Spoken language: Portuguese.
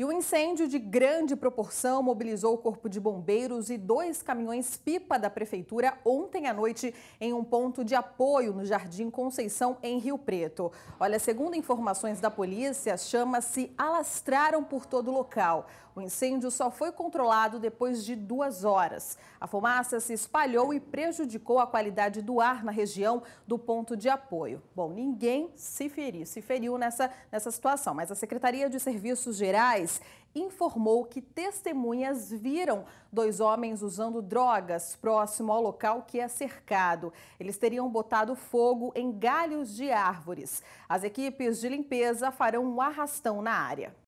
E o incêndio de grande proporção mobilizou o Corpo de Bombeiros e dois caminhões-pipa da Prefeitura ontem à noite em um ponto de apoio no Jardim Conceição, em Rio Preto. Olha, segundo informações da polícia, as chamas se alastraram por todo o local. O incêndio só foi controlado depois de duas horas. A fumaça se espalhou e prejudicou a qualidade do ar na região do ponto de apoio. Bom, ninguém se feriu, se feriu nessa, nessa situação, mas a Secretaria de Serviços Gerais informou que testemunhas viram dois homens usando drogas próximo ao local que é cercado. Eles teriam botado fogo em galhos de árvores. As equipes de limpeza farão um arrastão na área.